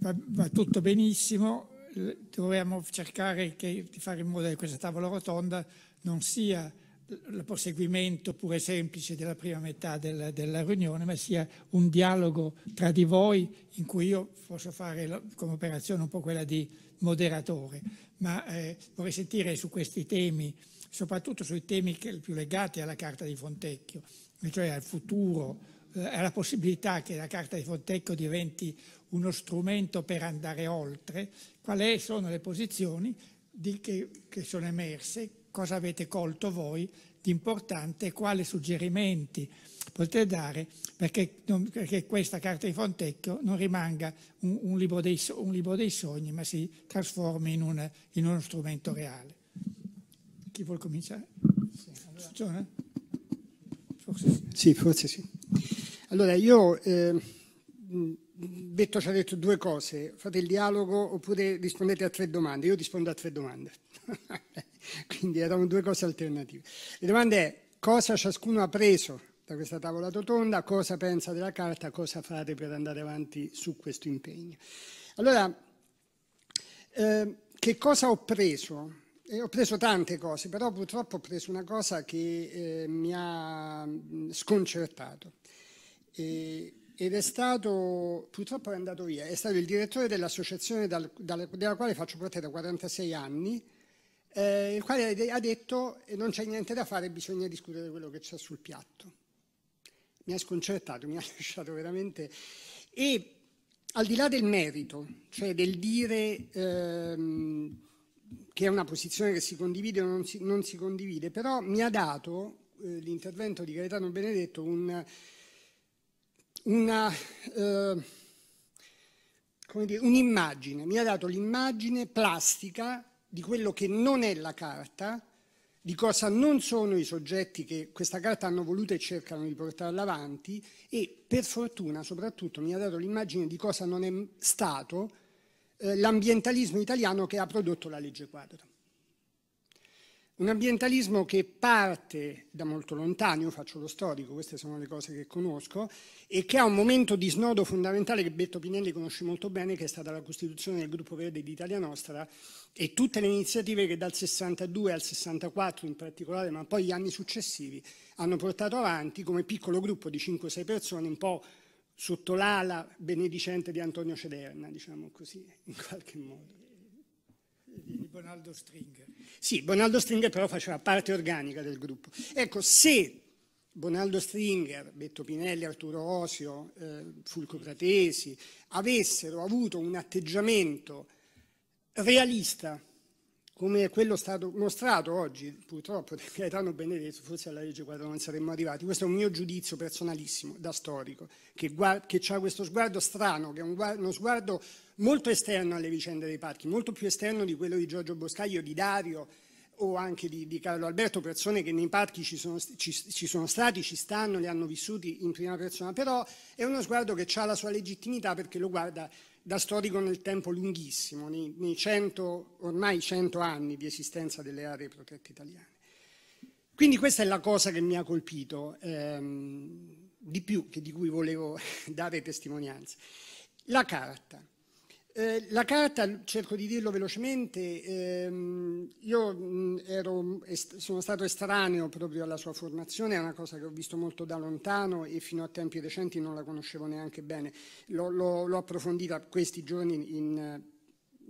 va, va tutto benissimo, dovremmo cercare che, di fare in modo che questa tavola rotonda non sia il proseguimento pure semplice della prima metà del, della riunione, ma sia un dialogo tra di voi in cui io posso fare come operazione un po' quella di moderatore, ma eh, vorrei sentire su questi temi, soprattutto sui temi che, più legati alla Carta di Fontecchio, cioè al futuro alla eh, possibilità che la Carta di Fontecchio diventi uno strumento per andare oltre, quali sono le posizioni di, che, che sono emerse, cosa avete colto voi di importante e quali suggerimenti potete dare perché, non, perché, questa carta di Fontecchio non rimanga un, un, libro, dei, un libro, dei, sogni ma si trasformi in, una, in uno strumento reale. Chi vuole cominciare? Sì, allora. Forse sì. sì, forse sì. Allora, io eh, Betto ci ha detto due cose, fate il dialogo oppure rispondete a tre domande, io rispondo a tre domande. Quindi erano due cose alternative. La domanda è cosa ciascuno ha preso da questa tavola rotonda, cosa pensa della carta, cosa fate per andare avanti su questo impegno. Allora, eh, che cosa ho preso? Eh, ho preso tante cose, però purtroppo ho preso una cosa che eh, mi ha sconcertato. E, ed è stato, purtroppo è andato via, è stato il direttore dell'associazione dal, dal, della quale faccio parte da 46 anni, eh, il quale ha detto non c'è niente da fare, bisogna discutere quello che c'è sul piatto. Mi ha sconcertato, mi ha lasciato veramente... E al di là del merito, cioè del dire ehm, che è una posizione che si condivide o non si, non si condivide, però mi ha dato eh, l'intervento di Gaetano Benedetto un una, eh, dire, un'immagine, mi ha dato l'immagine plastica di quello che non è la carta, di cosa non sono i soggetti che questa carta hanno voluto e cercano di portarla avanti e per fortuna soprattutto mi ha dato l'immagine di cosa non è stato eh, l'ambientalismo italiano che ha prodotto la legge quadro. Un ambientalismo che parte da molto lontano, io faccio lo storico, queste sono le cose che conosco, e che ha un momento di snodo fondamentale che Betto Pinelli conosce molto bene, che è stata la costituzione del Gruppo Verde di Italia Nostra e tutte le iniziative che dal 62 al 64 in particolare, ma poi gli anni successivi, hanno portato avanti come piccolo gruppo di 5-6 persone, un po' sotto l'ala benedicente di Antonio Cederna, diciamo così, in qualche modo di Bonaldo Stringer. Sì, Bonaldo Stringer però faceva parte organica del gruppo. Ecco, se Bonaldo Stringer, Betto Pinelli, Arturo Osio, eh, Fulco Pratesi avessero avuto un atteggiamento realista come quello stato mostrato oggi, purtroppo, da Gaetano Benedetto, forse alla legge quadro non saremmo arrivati. Questo è un mio giudizio personalissimo, da storico, che, che ha questo sguardo strano, che è uno sguardo molto esterno alle vicende dei parchi, molto più esterno di quello di Giorgio Boscaglio, di Dario o anche di, di Carlo Alberto, persone che nei parchi ci sono, ci, ci sono, stati, ci stanno, li hanno vissuti in prima persona, però è uno sguardo che ha la sua legittimità perché lo guarda da storico nel tempo lunghissimo, nei, nei cento, ormai 100 anni di esistenza delle aree protette italiane. Quindi questa è la cosa che mi ha colpito ehm, di più, che di cui volevo dare testimonianza. La carta. Eh, la carta, cerco di dirlo velocemente, ehm, io mh, ero, sono stato estraneo proprio alla sua formazione, è una cosa che ho visto molto da lontano e fino a tempi recenti non la conoscevo neanche bene. L'ho approfondita questi giorni in, eh,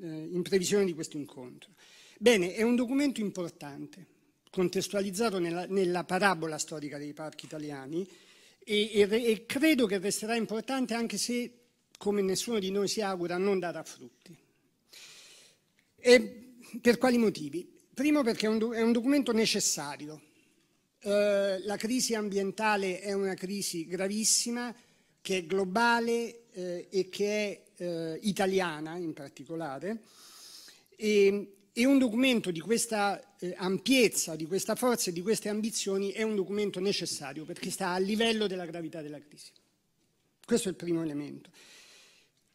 in previsione di questo incontro. Bene, è un documento importante, contestualizzato nella, nella parabola storica dei parchi italiani e, e, e credo che resterà importante anche se come nessuno di noi si augura, non darà frutti. E per quali motivi? Primo perché è un, è un documento necessario. Eh, la crisi ambientale è una crisi gravissima che è globale eh, e che è eh, italiana in particolare. E, e, un documento di questa eh, ampiezza, di questa forza e di queste ambizioni è un documento necessario perché sta a livello della gravità della crisi. Questo è il primo elemento.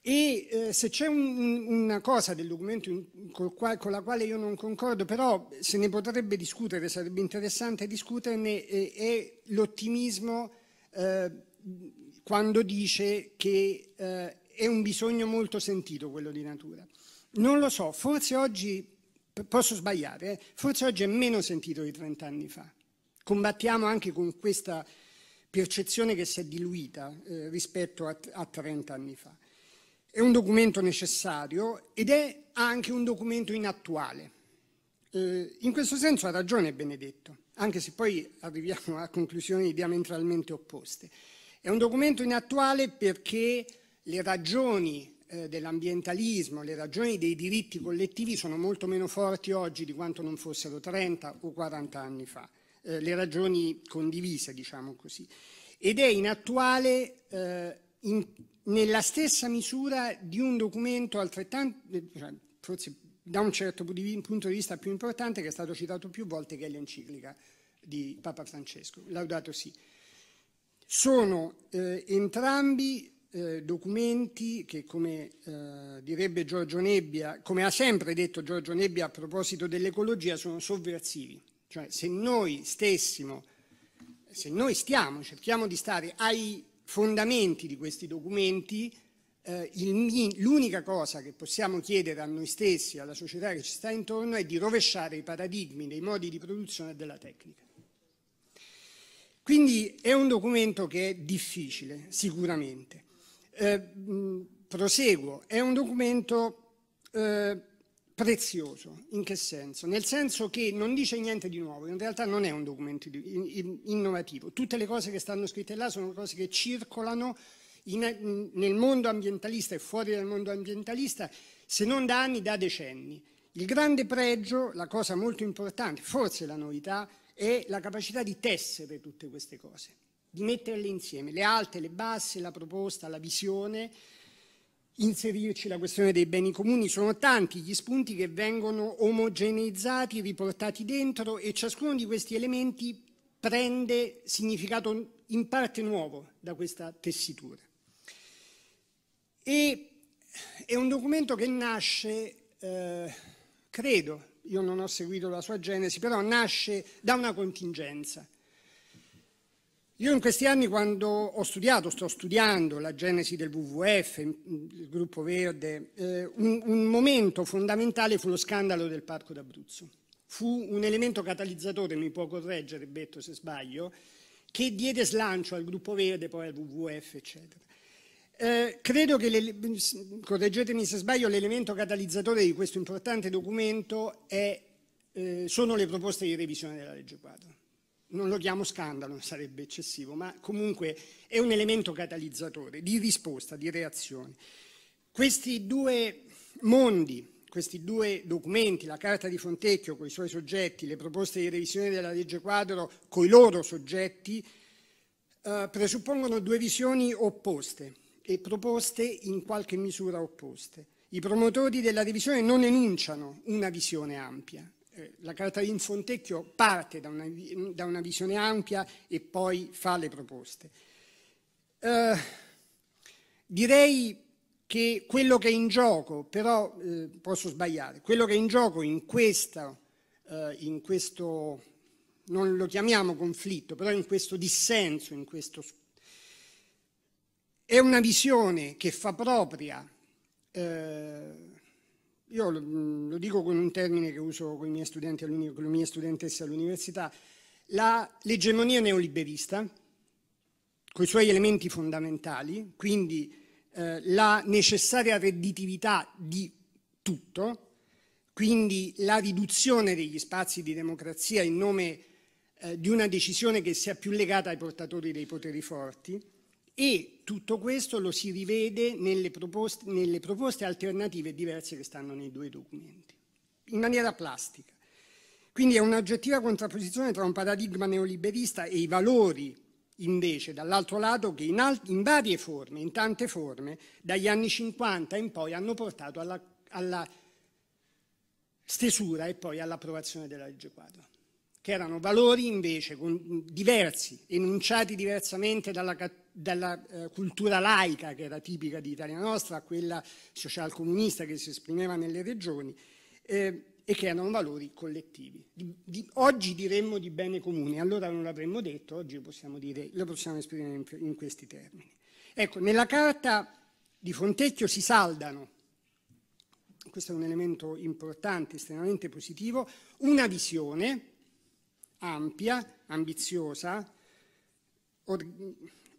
E eh, se c'è un, una cosa del documento in, col, con la quale io non concordo, però se ne potrebbe discutere, sarebbe interessante discuterne, eh, è l'ottimismo eh, quando dice che eh, è un bisogno molto sentito quello di natura. Non lo so, forse oggi, posso sbagliare, eh, forse oggi è meno sentito di 30 anni fa. Combattiamo anche con questa percezione che si è diluita eh, rispetto a, a 30 anni fa. È un documento necessario ed è anche un documento inattuale. Eh, in questo senso ha ragione Benedetto, anche se poi arriviamo a conclusioni diametralmente opposte. È un documento inattuale perché le ragioni eh, dell'ambientalismo, le ragioni dei diritti collettivi sono molto meno forti oggi di quanto non fossero 30 o 40 anni fa, eh, le ragioni condivise, diciamo così. Ed è inattuale eh, in, nella stessa misura di un documento altrettanto, eh, cioè, forse da un certo punto di vista più importante, che è stato citato più volte, che è l'enciclica di Papa Francesco, Laudato sì. Sono eh, entrambi eh, documenti che, come eh, direbbe Giorgio Nebbia, come ha sempre detto Giorgio Nebbia a proposito dell'ecologia, sono sovversivi. Cioè, se noi stessimo, se noi stiamo, cerchiamo di stare ai fondamenti di questi documenti, eh, il, l'unica cosa che possiamo chiedere a noi stessi, alla società che ci sta intorno, è di rovesciare i paradigmi dei modi di produzione della tecnica. Quindi è un documento che è difficile, sicuramente. Eh, mh, proseguo, è un documento eh, prezioso. In che senso? Nel senso che non dice niente di nuovo, in realtà non è un documento innovativo. Tutte le cose che stanno scritte là sono cose che circolano in, nel mondo ambientalista e fuori dal mondo ambientalista, se non da anni, da decenni. Il grande pregio, la cosa molto importante, forse la novità, è la capacità di tessere tutte queste cose, di metterle insieme, le alte, le basse, la proposta, la visione, inserirci la questione dei beni comuni. Sono tanti gli spunti che vengono omogeneizzati, riportati dentro e ciascuno di questi elementi prende significato in parte nuovo da questa tessitura. E è un documento che nasce, eh, credo, io non ho seguito la sua genesi, però nasce da una contingenza. Io in questi anni quando ho studiato, sto studiando la genesi del WWF, il gruppo verde, eh, un, un momento fondamentale fu lo scandalo del Parco d'Abruzzo. Fu un elemento catalizzatore, mi può correggere Betto se sbaglio, che diede slancio al gruppo verde, poi al WWF, eccetera. Eh, credo che, correggetemi se sbaglio, l'elemento catalizzatore di questo importante documento è, eh, sono le proposte di revisione della legge quadro non lo chiamo scandalo, sarebbe eccessivo, ma comunque è un elemento catalizzatore di risposta, di reazione. Questi due mondi, questi due documenti, la Carta di Fontecchio con i suoi soggetti, le proposte di revisione della legge quadro con i loro soggetti, eh, presuppongono due visioni opposte e proposte in qualche misura opposte. I promotori della revisione non enunciano una visione ampia, eh, la carta di Infontecchio parte da una, da una, visione ampia e poi fa le proposte. Eh, direi che quello che è in gioco, però eh, posso sbagliare, quello che è in gioco in, questa, eh, in questo, non lo chiamiamo conflitto, però in questo dissenso, in questo, è una visione che fa propria eh, io mm, lo dico con un termine che uso con i miei studenti, con le mie studentesse all'università, la l'egemonia neoliberista, con i suoi elementi fondamentali, quindi eh, la necessaria redditività di tutto, quindi la riduzione degli spazi di democrazia in nome eh, di una decisione che sia più legata ai portatori dei poteri forti, e tutto questo lo si rivede nelle proposte, nelle proposte alternative diverse che stanno nei due documenti, in maniera plastica. Quindi è un'oggettiva contrapposizione tra un paradigma neoliberista e i valori invece dall'altro lato che in, alt- in, varie forme, in tante forme, dagli anni 50 in poi hanno portato alla, alla stesura e poi all'approvazione della legge quadro che erano valori invece diversi, enunciati diversamente dalla, dalla eh, cultura laica che era tipica di Italia Nostra, a quella socialcomunista che si esprimeva nelle regioni, eh, e che erano valori collettivi. Di, di, oggi diremmo di bene comune, allora non l'avremmo detto, oggi lo possiamo, dire, lo possiamo esprimere in, in questi termini. Ecco, nella carta di Fontecchio si saldano questo è un elemento importante, estremamente positivo, una visione ampia, ambiziosa,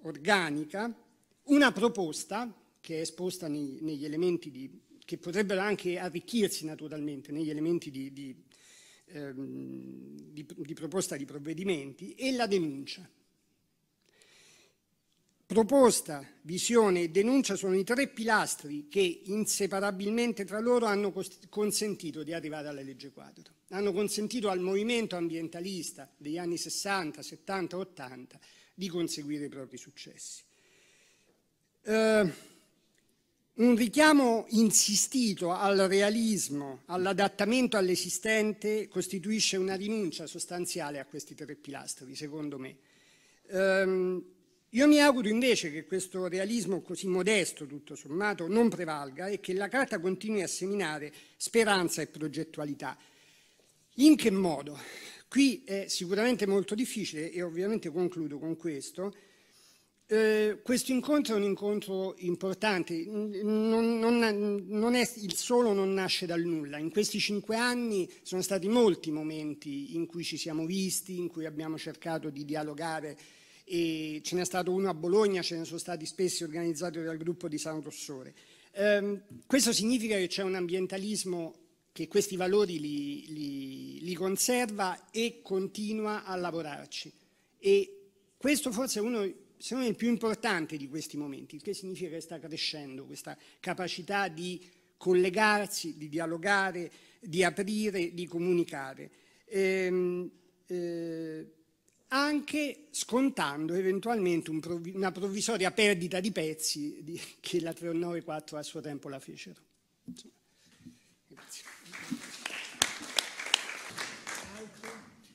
organica, una proposta che è esposta nei, negli elementi di, che potrebbero anche arricchirsi naturalmente negli elementi di, di, ehm, di proposta di provvedimenti e la denuncia. Proposta, visione e denuncia sono i tre pilastri che inseparabilmente tra loro hanno consentito di arrivare alla legge quadro. Hanno consentito al movimento ambientalista degli anni 60, 70, 80 di conseguire i propri successi. Eh, un richiamo insistito al realismo, all'adattamento all'esistente, costituisce una rinuncia sostanziale a questi tre pilastri, secondo me. Eh, io mi auguro invece che questo realismo così modesto, tutto sommato, non prevalga e che la carta continui a seminare speranza e progettualità. In che modo? Qui è sicuramente molto difficile e ovviamente concludo con questo. Eh, questo incontro è un incontro importante, non, non, non è, il solo non nasce dal nulla. In questi cinque anni sono stati molti momenti in cui ci siamo visti, in cui abbiamo cercato di dialogare e ce n'è stato uno a Bologna, ce ne sono stati spessi organizzati dal gruppo di San Rossore. Eh, questo significa che c'è un ambientalismo che questi valori li, li, li conserva e continua a lavorarci. E questo forse è uno, se non il più importante di questi momenti, il che significa che sta crescendo questa capacità di collegarsi, di dialogare, di aprire, di comunicare. Ehm, eh, anche scontando eventualmente un provvi una provvisoria perdita di pezzi di che la 394 a suo tempo la fecero.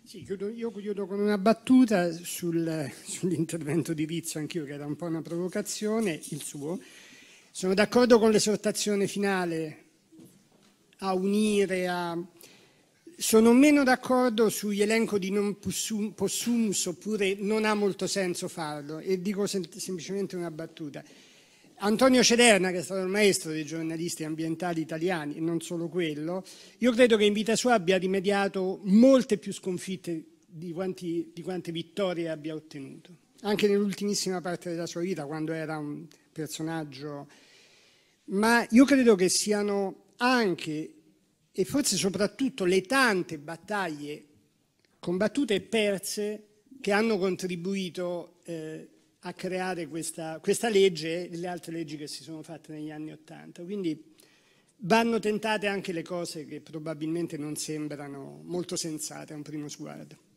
Sì, chiudo, io chiudo con una battuta sul, sull'intervento di Rizzo, anch'io che era un po' una provocazione, il suo. Sono d'accordo con l'esortazione finale a unire, a sono meno d'accordo sugli sull'elenco di non possum, possumus oppure non ha molto senso farlo e dico sem semplicemente una battuta. Antonio Cederna, che è stato il maestro dei giornalisti ambientali italiani, e non solo quello, io credo che in vita sua abbia rimediato molte più sconfitte di, quanti, di quante vittorie abbia ottenuto. Anche nell'ultimissima parte della sua vita, quando era un personaggio. Ma io credo che siano anche e forse soprattutto le tante battaglie combattute e perse che hanno contribuito eh, a creare questa, questa legge e le altre leggi che si sono fatte negli anni Ottanta. Quindi vanno tentate anche le cose che probabilmente non sembrano molto sensate a un primo sguardo.